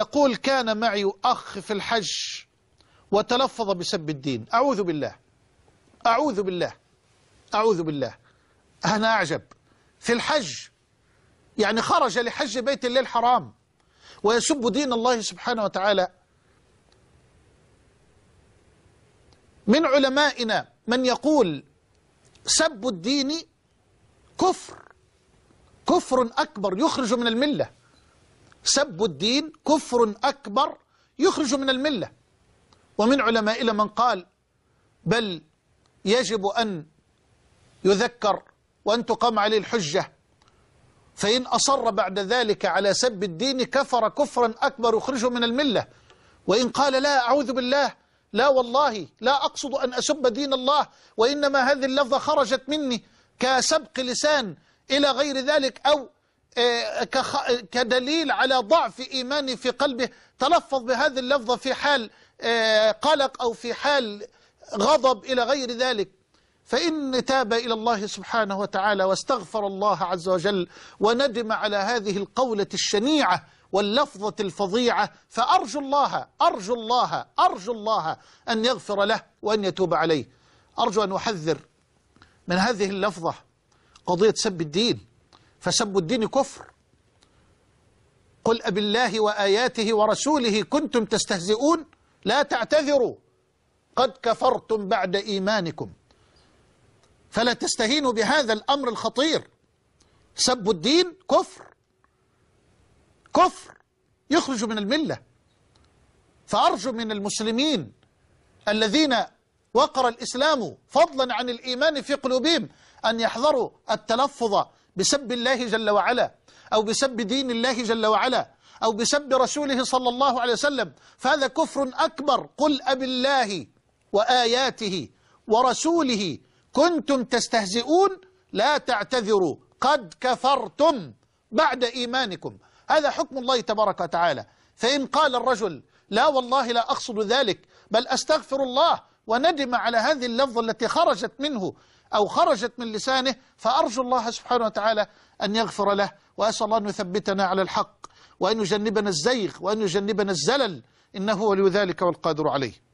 يقول كان معي أخ في الحج وتلفظ بسب الدين أعوذ بالله أعوذ بالله أعوذ بالله أنا أعجب في الحج يعني خرج لحج بيت الله الحرام ويسب دين الله سبحانه وتعالى من علمائنا من يقول سب الدين كفر كفر أكبر يخرج من المله سب الدين كفر أكبر يخرج من الملة ومن علمائنا من قال بل يجب أن يذكر وأن تقام عليه الحجة فإن أصر بعد ذلك على سب الدين كفر كفرا أكبر يخرجه من الملة وإن قال لا أعوذ بالله لا والله لا أقصد أن أسب دين الله وإنما هذه اللفظة خرجت مني كسبق لسان إلى غير ذلك أو إيه، كدليل على ضعف إيمانه في قلبه تلفظ بهذه اللفظة في حال إيه، قلق أو في حال غضب إلى غير ذلك فإن تاب إلى الله سبحانه وتعالى واستغفر الله عز وجل وندم على هذه القولة الشنيعة واللفظة الفظيعة فأرجو الله أرجو الله أرجو الله أن يغفر له وأن يتوب عليه أرجو أن أحذر من هذه اللفظة قضية سب الدين فسب الدين كفر قل أب الله وآياته ورسوله كنتم تستهزئون لا تعتذروا قد كفرتم بعد إيمانكم فلا تستهينوا بهذا الأمر الخطير سب الدين كفر كفر يخرج من الملة فأرجو من المسلمين الذين وقر الإسلام فضلا عن الإيمان في قلوبهم أن يحذروا التلفظ بسب الله جل وعلا أو بسب دين الله جل وعلا أو بسب رسوله صلى الله عليه وسلم فهذا كفر أكبر قل أب الله وآياته ورسوله كنتم تستهزئون لا تعتذروا قد كفرتم بعد إيمانكم هذا حكم الله تبارك وتعالى فإن قال الرجل لا والله لا أقصد ذلك بل أستغفر الله وندم على هذه اللفظة التي خرجت منه أو خرجت من لسانه فأرجو الله سبحانه وتعالى أن يغفر له وأسأل الله أن يثبتنا على الحق وأن يجنبنا الزيغ وأن يجنبنا الزلل إنه ولي ذلك والقادر عليه